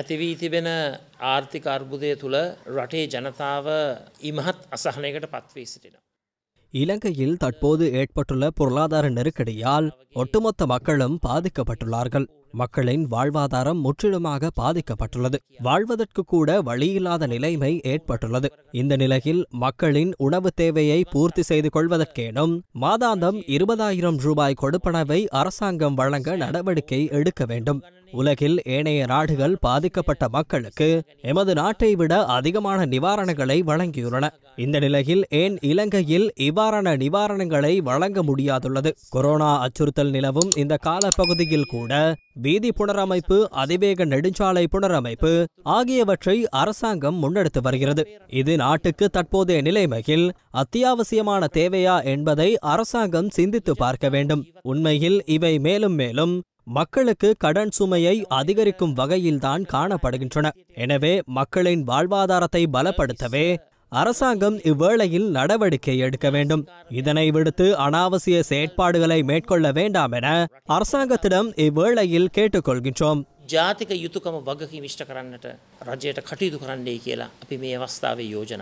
ඇතිවී තිබෙන ආර්ථික අර්බුදය තුළ රටේ ජනතාව ඉමහත් අසහනයකට පත්වී සිටිනවා. இலங்கையில் தற்போது ஏற்பட்டுள்ள பொருளாதார நெருக்கடியால் ஒட்டுமொத்த மக்களும் பாதிக்கப்பட்டுள்ளார்கள் மக்களின் வாழ்வாதாரம் முற்றிலுமாக பாதிக்கப்பட்டுள்ளது வாழ்வதற்கு கூட வழியில்லாத நிலைமை ஏற்பட்டுள்ளது இந்த நிலையில் மக்களின் உணவு தேவையை பூர்த்தி செய்து கொள்வதற்கேனும் மாதாந்தம் இருபதாயிரம் ரூபாய் கொடுப்பனவை அரசாங்கம் வழங்க நடவடிக்கை எடுக்க வேண்டும் உலகில் ஏனைய நாடுகள் பாதிக்கப்பட்ட மக்களுக்கு எமது நாட்டை விட அதிகமான நிவாரணங்களை வழங்கியுள்ளன இந்த நிலையில் ஏன் இலங்கையில் இவ்வாறான நிவாரணங்களை வழங்க முடியாதுள்ளது கொரோனா அச்சுறுத்தல் நிலவும் இந்த காலப்பகுதியில் கூட வீதி புனரமைப்பு அதிவேக நெடுஞ்சாலை புனரமைப்பு ஆகியவற்றை அரசாங்கம் முன்னெடுத்து வருகிறது இது நாட்டுக்கு தற்போதைய நிலைமையில் அத்தியாவசியமான தேவையா என்பதை அரசாங்கம் சிந்தித்து பார்க்க வேண்டும் உண்மையில் இவை மேலும் மேலும் மக்களுக்கு கடன் சுமையை அதிகரிக்கும் வகையில்தான் காணப்படுகின்றன எனவே மக்களின் வாழ்வாதாரத்தை பலப்படுத்தவே அரசாங்கம் இவ்வேளையில் நடவடிக்கை எடுக்க வேண்டும் இதனை விடுத்து அனாவசிய செயற்பாடுகளை மேற்கொள்ள வேண்டாம் என அரசாங்கத்திடம் இவ்வேளையில் கேட்டுக்கொள்கின்றோம் ஜாதிக யுத்துக்கம் වගකීම් ඉෂ්ට ரஜேட்ட රජයට කටයුතු කරන්නයි කියලා